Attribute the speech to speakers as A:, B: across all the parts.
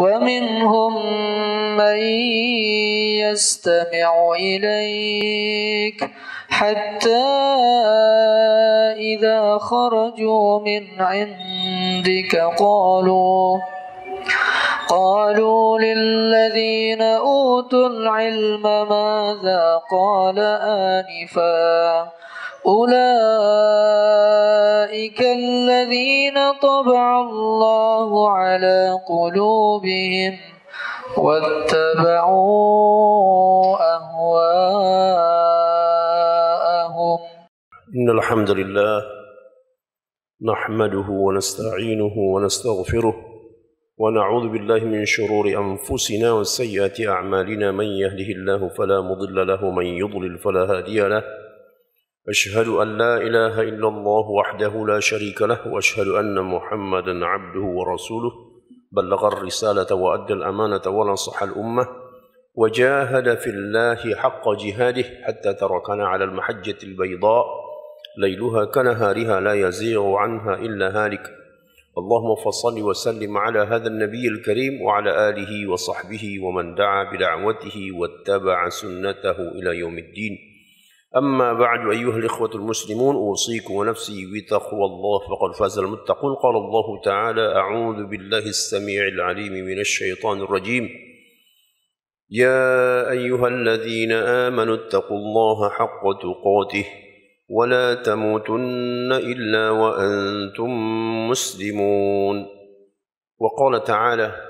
A: ومنهم من يستمع إليك حتى إذا خرجوا من عندك قالوا قالوا للذين أوتوا العلم ماذا قال آنفاً أولئك الذين طبع الله على قلوبهم واتبعوا أهواءهم إن الحمد لله نحمده ونستعينه ونستغفره ونعوذ بالله من شرور أنفسنا وسيئات أعمالنا من يهده الله فلا مضل له ومن يضلل فلا هادي له أشهد أن لا إله إلا الله وحده لا شريك له وأشهد أن محمدا عبده ورسوله بلغ الرسالة وأدى الأمانة ونصح الأمة وجاهد في الله حق جهاده حتى تركنا على المحجة البيضاء ليلها كنهارها لا يزيغ عنها إلا هالك اللهم فصل وسلم على هذا النبي الكريم وعلى آله وصحبه ومن دعا بدعوته واتبع سنته إلى يوم الدين أما بعد أيها الإخوة المسلمون أوصيكم ونفسي بتقوى الله فقد فاز المتقون قال الله تعالى أعوذ بالله السميع العليم من الشيطان الرجيم يا أيها الذين آمنوا اتقوا الله حق تقاته ولا تموتن إلا وأنتم مسلمون وقال تعالى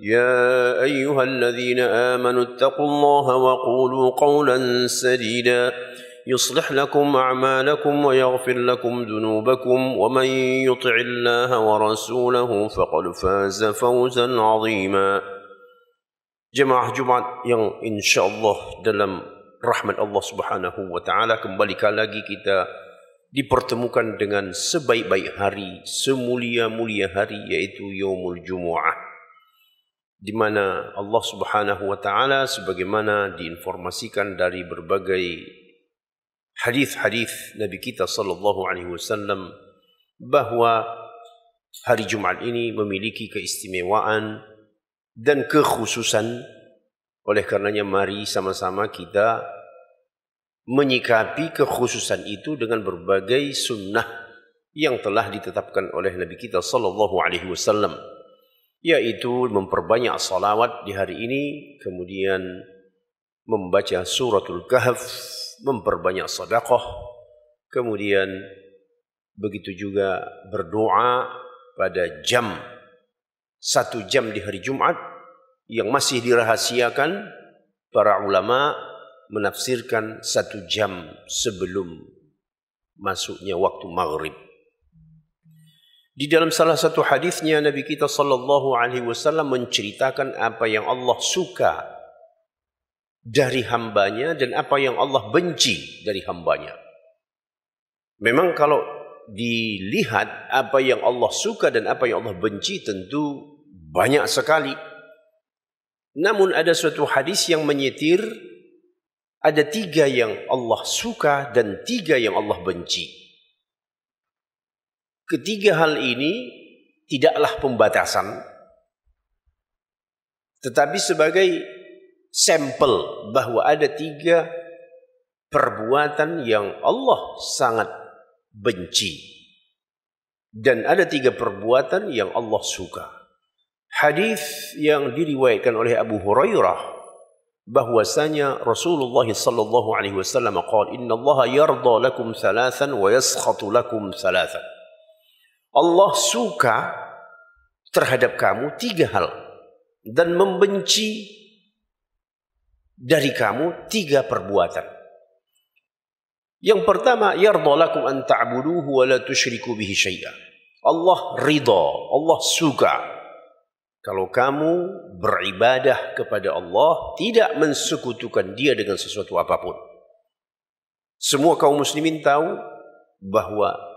A: يا أيها الذين آمنوا اتقوا الله وقولوا قولا سديدا يصلح لكم أعمالكم ويغفر لكم ذنوبكم ومن يطع الله ورسوله فقد فاز فوزا عظيما جماعة جمعة إن شاء الله دلم رحمة الله سبحانه وتعالى kembalikan lagi kita dipertemukan dengan sebaik-baik hari semulia-mulia hari yaitu يوم الجمعة di mana Allah Subhanahu wa taala sebagaimana diinformasikan dari berbagai hadis-hadis Nabi kita sallallahu alaihi wasallam bahwa hari Jumat ini memiliki keistimewaan dan kekhususan oleh karenanya mari sama-sama kita menyikapi kekhususan itu dengan berbagai sunnah yang telah ditetapkan oleh Nabi kita sallallahu alaihi wasallam yaitu memperbanyak salawat di hari ini, kemudian membaca suratul kahf, memperbanyak sodakoh kemudian begitu juga berdoa pada jam satu jam di hari Jumat yang masih dirahasiakan para ulama menafsirkan satu jam sebelum masuknya waktu maghrib. Di dalam salah satu hadisnya Nabi kita sallallahu alaihi wasallam menceritakan apa yang Allah suka dari hambanya dan apa yang Allah benci dari hambanya. Memang kalau dilihat apa yang Allah suka dan apa yang Allah benci tentu banyak sekali. Namun ada suatu hadis yang menyetir ada tiga yang Allah suka dan tiga yang Allah benci. Ketiga hal ini tidaklah pembatasan, tetapi sebagai sampel bahwa ada tiga perbuatan yang Allah sangat benci. Dan ada tiga perbuatan yang Allah suka. Hadis yang diriwayatkan oleh Abu Hurairah bahwasanya Rasulullah sallallahu alaihi wasallam qaal inna Allah yarda lakum thalathan wa yaskhatu lakum thalathan Allah suka terhadap kamu tiga hal dan membenci dari kamu tiga perbuatan. Yang pertama, yardha an ta'buduhu wa la tusyriku bihi syai'a. Allah ridha, Allah suka kalau kamu beribadah kepada Allah tidak mensekutukan dia dengan sesuatu apapun. Semua kaum muslimin tahu bahwa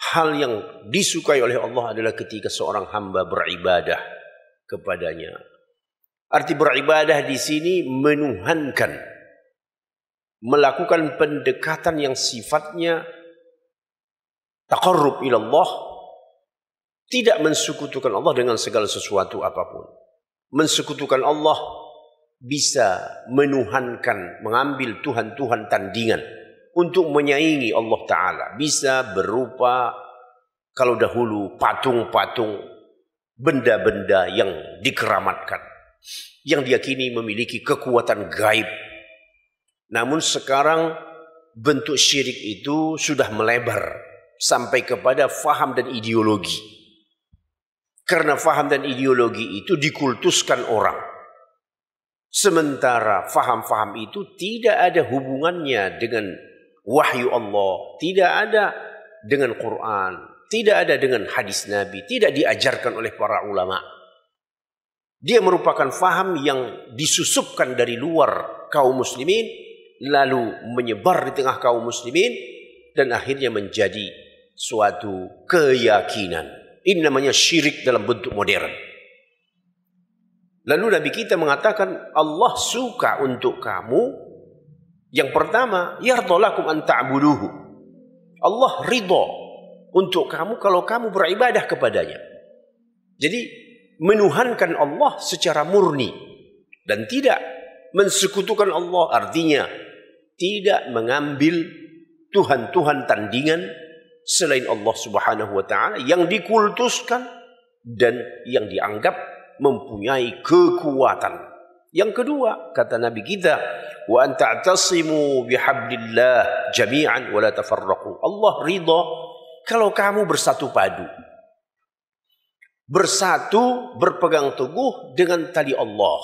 A: Hal yang disukai oleh Allah adalah ketika seorang hamba beribadah kepadanya. Arti beribadah di sini menuhankan. Melakukan pendekatan yang sifatnya taqarrub ilallah. Tidak mensekutukan Allah dengan segala sesuatu apapun. Mensekutukan Allah bisa menuhankan, mengambil Tuhan-Tuhan tandingan untuk menyaingi Allah Ta'ala. Bisa berupa kalau dahulu patung-patung benda-benda yang dikeramatkan. Yang diyakini memiliki kekuatan gaib. Namun sekarang bentuk syirik itu sudah melebar sampai kepada faham dan ideologi. Karena faham dan ideologi itu dikultuskan orang. Sementara faham-faham itu tidak ada hubungannya dengan wahyu Allah, tidak ada dengan Quran, tidak ada dengan hadis Nabi, tidak diajarkan oleh para ulama. Dia merupakan faham yang disusupkan dari luar kaum muslimin, lalu menyebar di tengah kaum muslimin, dan akhirnya menjadi suatu keyakinan. Ini namanya syirik dalam bentuk modern. Lalu Nabi kita mengatakan, Allah suka untuk kamu yang pertama, yardolakum an ta'buluhu. Allah ridho untuk kamu kalau kamu beribadah kepadanya. Jadi menuhankan Allah secara murni dan tidak mensekutukan Allah artinya tidak mengambil tuhan-tuhan tandingan selain Allah Subhanahu wa taala yang dikultuskan dan yang dianggap mempunyai kekuatan. Yang kedua, kata Nabi kita, wa an ta'tasimu jami'an wa la tafarraqu. Allah ridha kalau kamu bersatu padu. Bersatu berpegang teguh dengan tali Allah.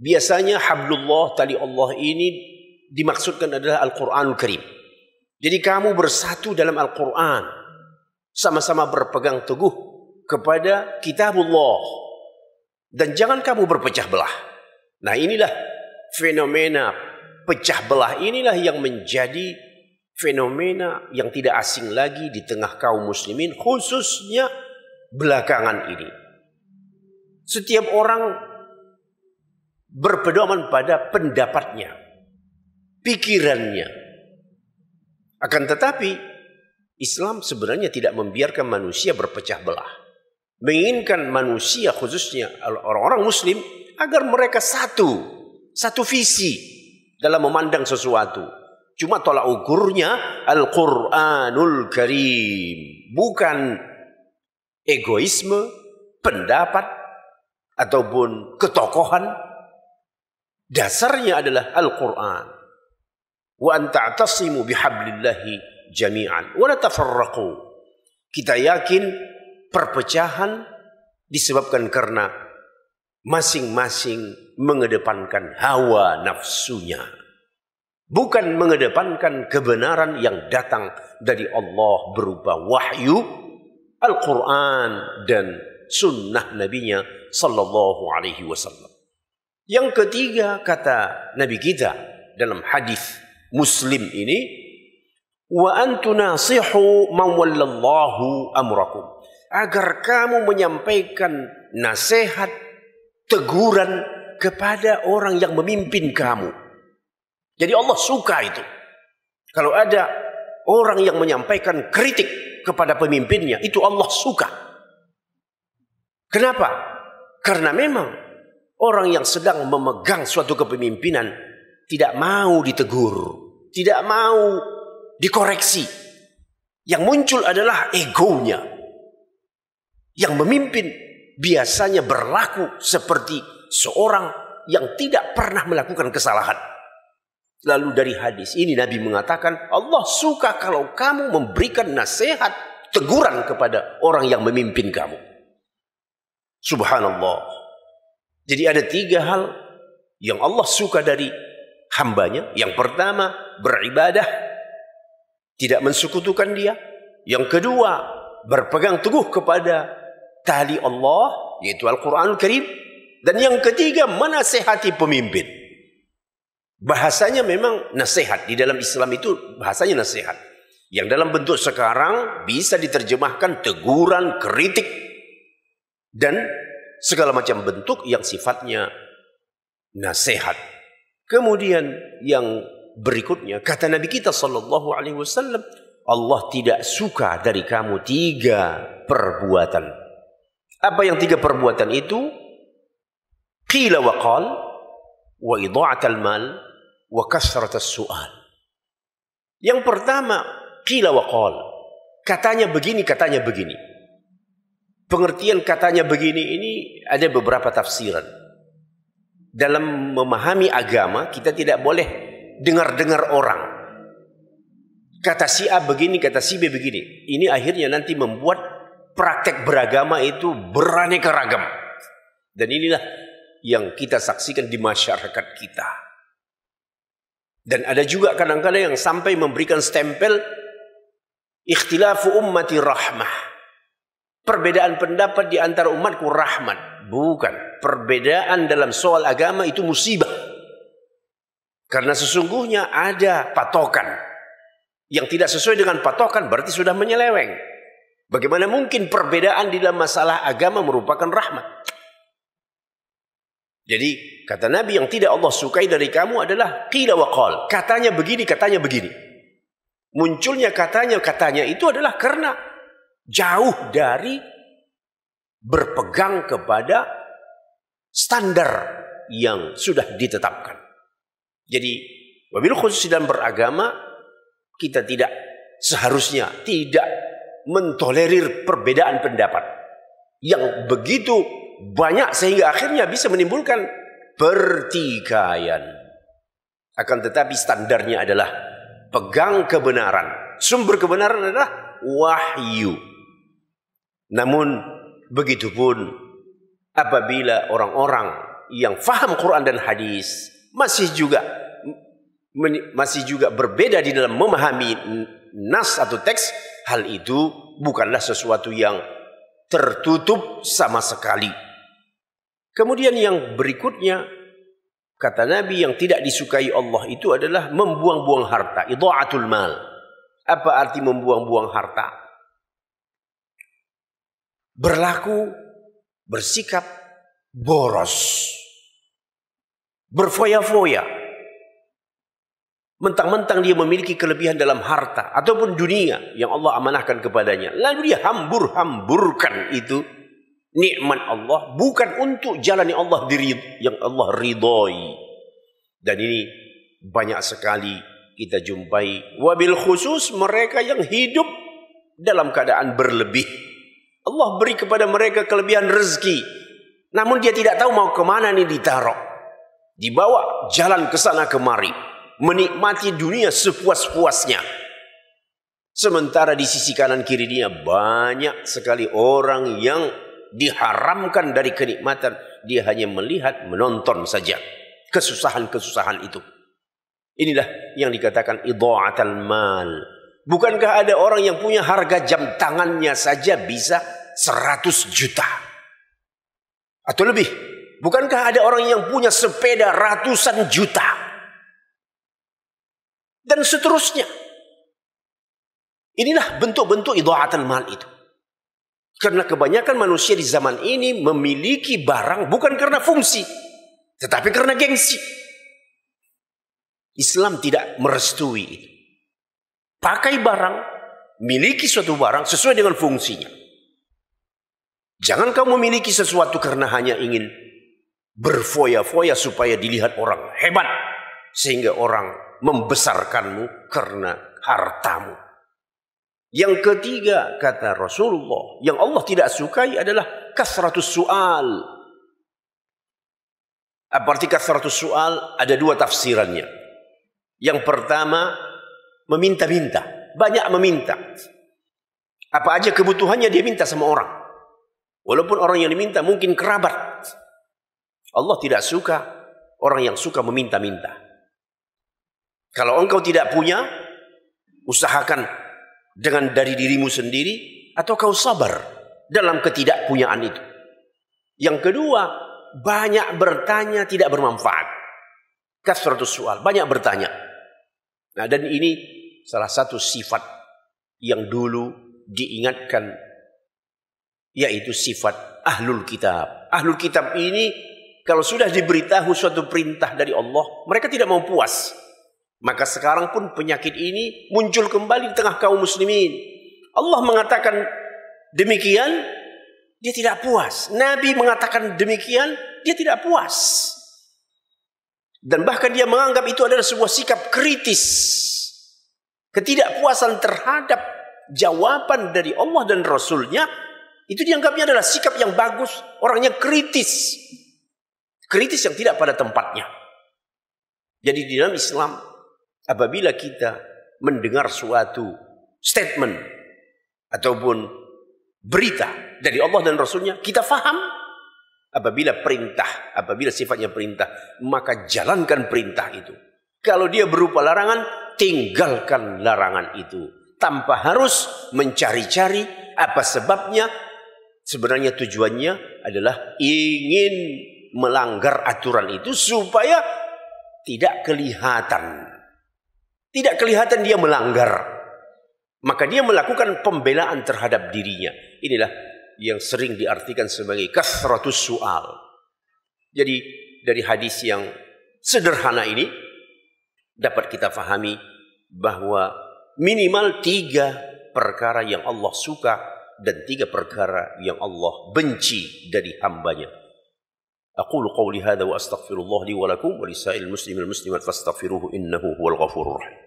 A: Biasanya hablullah tali Allah ini dimaksudkan adalah Al-Qur'anul Karim. Jadi kamu bersatu dalam Al-Qur'an. Sama-sama berpegang teguh kepada kitabullah. Dan jangan kamu berpecah belah. Nah inilah fenomena pecah belah inilah yang menjadi fenomena yang tidak asing lagi di tengah kaum muslimin khususnya belakangan ini. Setiap orang berpedoman pada pendapatnya, pikirannya. Akan tetapi Islam sebenarnya tidak membiarkan manusia berpecah belah. Menginginkan manusia khususnya orang-orang muslim agar mereka satu satu visi dalam memandang sesuatu. Cuma tolak ukurnya Al-Quranul Karim. Bukan egoisme, pendapat, ataupun ketokohan. Dasarnya adalah Al-Quran. Wa anta'tasimu bihablillahi jami'an. Wa natafarraku. Kita yakin perpecahan disebabkan karena masing-masing mengedepankan hawa nafsunya. Bukan mengedepankan kebenaran yang datang dari Allah berupa wahyu, Al-Quran dan sunnah nabinya sallallahu alaihi wasallam. Yang ketiga kata Nabi kita dalam hadis Muslim ini wa antunasihu man wallallahu amrakum agar kamu menyampaikan nasihat teguran kepada orang yang memimpin kamu. Jadi Allah suka itu. Kalau ada orang yang menyampaikan kritik kepada pemimpinnya, itu Allah suka. Kenapa? Karena memang orang yang sedang memegang suatu kepemimpinan tidak mau ditegur, tidak mau dikoreksi. Yang muncul adalah egonya. Yang memimpin biasanya berlaku seperti seorang yang tidak pernah melakukan kesalahan. Lalu dari hadis ini Nabi mengatakan Allah suka kalau kamu memberikan nasihat teguran kepada orang yang memimpin kamu. Subhanallah. Jadi ada tiga hal yang Allah suka dari hambanya. Yang pertama beribadah. Tidak mensukutukan dia. Yang kedua berpegang teguh kepada tali Allah. Yaitu al quran al Karim. Dan yang ketiga, menasehati pemimpin. Bahasanya memang nasihat. Di dalam Islam itu bahasanya nasihat. Yang dalam bentuk sekarang bisa diterjemahkan teguran, kritik. Dan segala macam bentuk yang sifatnya nasihat. Kemudian yang berikutnya kata Nabi kita sallallahu alaihi wasallam Allah tidak suka dari kamu tiga perbuatan. Apa yang tiga perbuatan itu? Qila wa qal wa idha'atal mal wa as su'al. Yang pertama, qila wa qal. Katanya begini, katanya begini. Pengertian katanya begini ini ada beberapa tafsiran. Dalam memahami agama, kita tidak boleh dengar-dengar orang. Kata si A begini, kata si B begini. Ini akhirnya nanti membuat praktek beragama itu beraneka ragam. Dan inilah yang kita saksikan di masyarakat kita. Dan ada juga kadang-kadang yang sampai memberikan stempel ikhtilafu ummati rahmah. Perbedaan pendapat di antara umatku rahmat. Bukan. Perbedaan dalam soal agama itu musibah. Karena sesungguhnya ada patokan. Yang tidak sesuai dengan patokan berarti sudah menyeleweng. Bagaimana mungkin perbedaan di dalam masalah agama merupakan rahmat? Jadi kata Nabi yang tidak Allah sukai dari kamu adalah qila wa qal. Katanya begini, katanya begini. Munculnya katanya, katanya itu adalah karena jauh dari berpegang kepada standar yang sudah ditetapkan. Jadi wabil khusus dan beragama kita tidak seharusnya tidak mentolerir perbedaan pendapat yang begitu banyak sehingga akhirnya bisa menimbulkan pertikaian. Akan tetapi standarnya adalah pegang kebenaran. Sumber kebenaran adalah wahyu. Namun begitu pun apabila orang-orang yang faham Quran dan hadis masih juga masih juga berbeda di dalam memahami nas atau teks, hal itu bukanlah sesuatu yang tertutup sama sekali. Kemudian yang berikutnya kata Nabi yang tidak disukai Allah itu adalah membuang-buang harta, idha'atul mal. Apa arti membuang-buang harta? Berlaku, bersikap boros. Berfoya-foya. Mentang-mentang dia memiliki kelebihan dalam harta ataupun dunia yang Allah amanahkan kepadanya. Lalu dia hambur-hamburkan itu nikmat Allah bukan untuk jalani Allah diri yang Allah ridhoi. Dan ini banyak sekali kita jumpai wabil khusus mereka yang hidup dalam keadaan berlebih. Allah beri kepada mereka kelebihan rezeki. Namun dia tidak tahu mau kemana nih ditaruh. Dibawa jalan ke sana kemari. Menikmati dunia sepuas-puasnya. Sementara di sisi kanan kiri dia banyak sekali orang yang diharamkan dari kenikmatan. Dia hanya melihat, menonton saja. Kesusahan-kesusahan itu. Inilah yang dikatakan idha'atal mal. Bukankah ada orang yang punya harga jam tangannya saja bisa 100 juta? Atau lebih. Bukankah ada orang yang punya sepeda ratusan juta? Dan seterusnya. Inilah bentuk-bentuk idha'atal mal itu. Karena kebanyakan manusia di zaman ini memiliki barang bukan karena fungsi, tetapi karena gengsi. Islam tidak merestui itu. Pakai barang, miliki suatu barang sesuai dengan fungsinya. Jangan kamu memiliki sesuatu karena hanya ingin berfoya-foya supaya dilihat orang hebat. Sehingga orang membesarkanmu karena hartamu. Yang ketiga kata Rasulullah yang Allah tidak sukai adalah kasratus sual. Berarti kasratus sual ada dua tafsirannya. Yang pertama meminta-minta, banyak meminta. Apa aja kebutuhannya dia minta sama orang. Walaupun orang yang diminta mungkin kerabat. Allah tidak suka orang yang suka meminta-minta. Kalau engkau tidak punya, usahakan dengan dari dirimu sendiri atau kau sabar dalam ketidakpunyaan itu. Yang kedua, banyak bertanya tidak bermanfaat. Kasratus soal, banyak bertanya. Nah, dan ini salah satu sifat yang dulu diingatkan yaitu sifat ahlul kitab. Ahlul kitab ini kalau sudah diberitahu suatu perintah dari Allah, mereka tidak mau puas. Maka sekarang pun penyakit ini muncul kembali di tengah kaum muslimin. Allah mengatakan demikian, dia tidak puas. Nabi mengatakan demikian, dia tidak puas. Dan bahkan dia menganggap itu adalah sebuah sikap kritis. Ketidakpuasan terhadap jawaban dari Allah dan Rasulnya, itu dianggapnya adalah sikap yang bagus, orangnya kritis. Kritis yang tidak pada tempatnya. Jadi di dalam Islam Apabila kita mendengar suatu statement ataupun berita dari Allah dan Rasulnya, kita faham apabila perintah, apabila sifatnya perintah, maka jalankan perintah itu. Kalau dia berupa larangan, tinggalkan larangan itu. Tanpa harus mencari-cari apa sebabnya, sebenarnya tujuannya adalah ingin melanggar aturan itu supaya tidak kelihatan tidak kelihatan dia melanggar. Maka dia melakukan pembelaan terhadap dirinya. Inilah yang sering diartikan sebagai kasratus soal. Jadi dari hadis yang sederhana ini dapat kita fahami bahwa minimal tiga perkara yang Allah suka dan tiga perkara yang Allah benci dari hambanya. أقول قولي هذا وأستغفر الله لي ولكم ولسائر المسلمين المسلمات فاستغفروه إنه هو الغفور الرحيم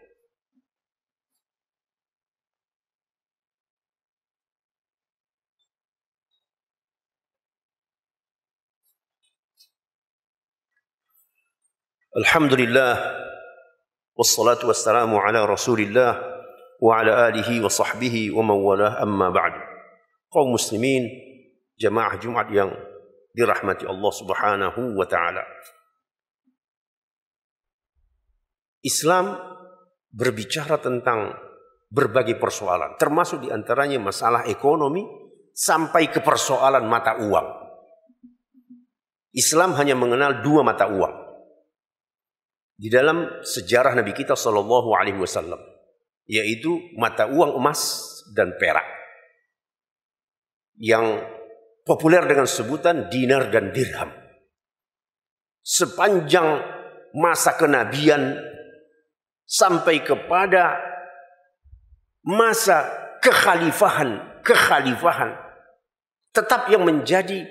A: الحمد لله والصلاة والسلام على رسول الله وعلى آله وصحبه ومن والاه أما بعد قوم مسلمين جماعة جمعة yang dirahmati Allah Subhanahu wa taala. Islam berbicara tentang berbagai persoalan, termasuk di antaranya masalah ekonomi sampai ke persoalan mata uang. Islam hanya mengenal dua mata uang. Di dalam sejarah Nabi kita saw Alaihi Wasallam, yaitu mata uang emas dan perak, yang populer dengan sebutan dinar dan dirham. Sepanjang masa kenabian sampai kepada masa kekhalifahan, kekhalifahan tetap yang menjadi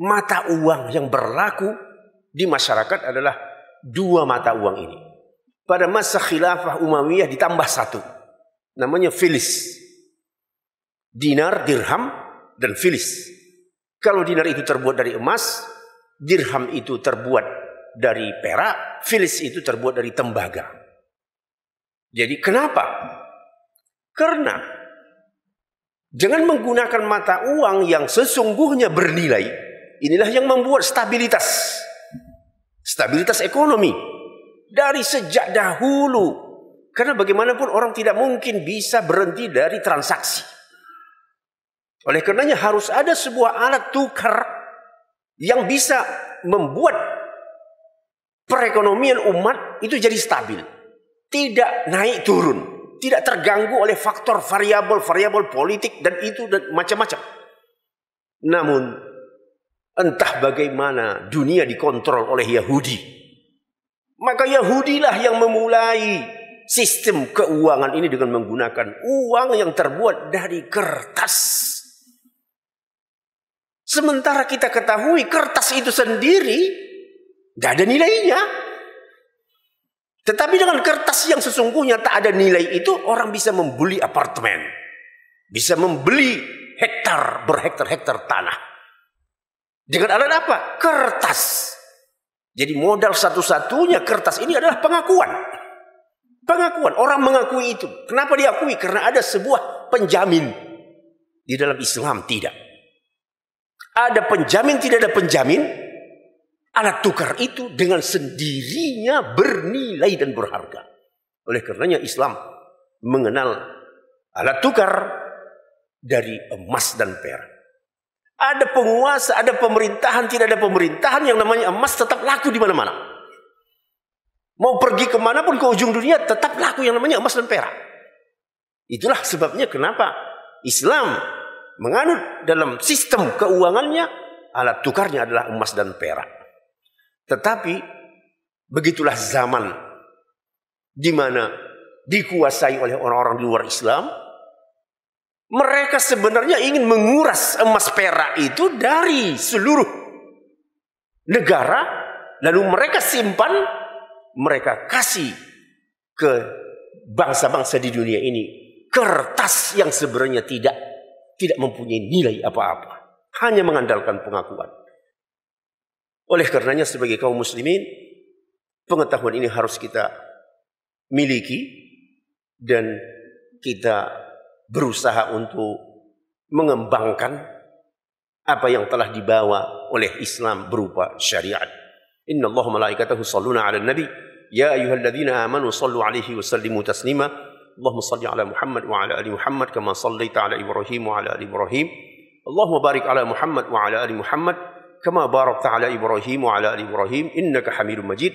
A: mata uang yang berlaku di masyarakat adalah dua mata uang ini. Pada masa khilafah Umayyah ditambah satu. Namanya filis. Dinar, dirham, dan filis. Kalau dinar itu terbuat dari emas, dirham itu terbuat dari perak, filis itu terbuat dari tembaga. Jadi kenapa? Karena jangan menggunakan mata uang yang sesungguhnya bernilai. Inilah yang membuat stabilitas. Stabilitas ekonomi. Dari sejak dahulu. Karena bagaimanapun orang tidak mungkin bisa berhenti dari transaksi. Oleh karenanya harus ada sebuah alat tukar yang bisa membuat perekonomian umat itu jadi stabil. Tidak naik turun. Tidak terganggu oleh faktor variabel-variabel politik dan itu dan macam-macam. Namun entah bagaimana dunia dikontrol oleh Yahudi. Maka Yahudilah yang memulai sistem keuangan ini dengan menggunakan uang yang terbuat dari kertas. Sementara kita ketahui kertas itu sendiri tidak ada nilainya. Tetapi dengan kertas yang sesungguhnya tak ada nilai itu orang bisa membeli apartemen. Bisa membeli hektar berhektar-hektar tanah. Dengan alat apa? Kertas. Jadi modal satu-satunya kertas ini adalah pengakuan. Pengakuan. Orang mengakui itu. Kenapa diakui? Karena ada sebuah penjamin. Di dalam Islam tidak. Ada penjamin, tidak ada penjamin. Alat tukar itu dengan sendirinya bernilai dan berharga. Oleh karenanya Islam mengenal alat tukar dari emas dan perak. Ada penguasa, ada pemerintahan, tidak ada pemerintahan yang namanya emas tetap laku di mana-mana. Mau pergi kemana pun ke ujung dunia tetap laku yang namanya emas dan perak. Itulah sebabnya kenapa Islam menganut dalam sistem keuangannya, alat tukarnya adalah emas dan perak. Tetapi begitulah zaman di mana dikuasai oleh orang-orang di luar Islam. Mereka sebenarnya ingin menguras emas perak itu dari seluruh negara, lalu mereka simpan, mereka kasih ke bangsa-bangsa di dunia ini kertas yang sebenarnya tidak tidak mempunyai nilai apa-apa. Hanya mengandalkan pengakuan. Oleh karenanya sebagai kaum muslimin, pengetahuan ini harus kita miliki dan kita berusaha untuk mengembangkan apa yang telah dibawa oleh Islam berupa syariat. Inna Allah malaikatahu salluna ala nabi. Ya ayuhalladzina amanu sallu alaihi wa taslima. اللهم صل على محمد وعلى ال محمد كما صليت على ابراهيم وعلى ال ابراهيم اللهم بارك على محمد وعلى ال محمد كما باركت على ابراهيم وعلى ال ابراهيم انك حميد مجيد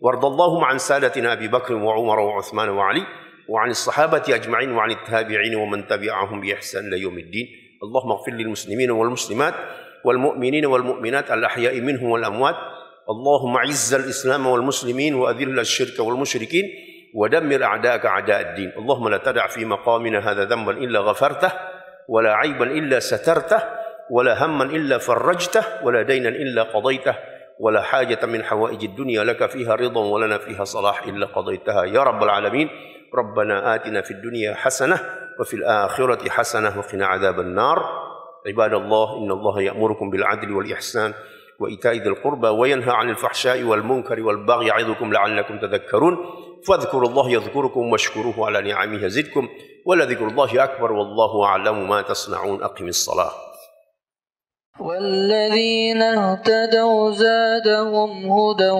A: وارض اللهم عن سادتنا ابي بكر وعمر وعثمان وعلي وعن الصحابه اجمعين وعن التابعين ومن تبعهم باحسان الى يوم الدين اللهم اغفر للمسلمين والمسلمات والمؤمنين والمؤمنات الاحياء منهم والاموات اللهم اعز الاسلام والمسلمين واذل الشرك والمشركين ودمر أعداءك أعداء الدين اللهم لا تدع في مقامنا هذا ذنبا إلا غفرته ولا عيبا إلا سترته ولا هما إلا فرجته ولا دينا إلا قضيته ولا حاجة من حوائج الدنيا لك فيها رضا ولنا فيها صلاح إلا قضيتها يا رب العالمين ربنا آتنا في الدنيا حسنة وفي الآخرة حسنة وقنا عذاب النار عباد الله إن الله يأمركم بالعدل والإحسان وإيتاء ذي القربى وينهى عن الفحشاء والمنكر والبغي يعظكم لعلكم تذكرون فاذكروا الله يذكركم واشكروه على نعمه يزدكم ولذكر الله أكبر والله أعلم ما تصنعون أقم الصلاة والذين اهتدوا زادهم هدى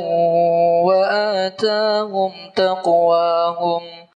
A: وآتاهم تقواهم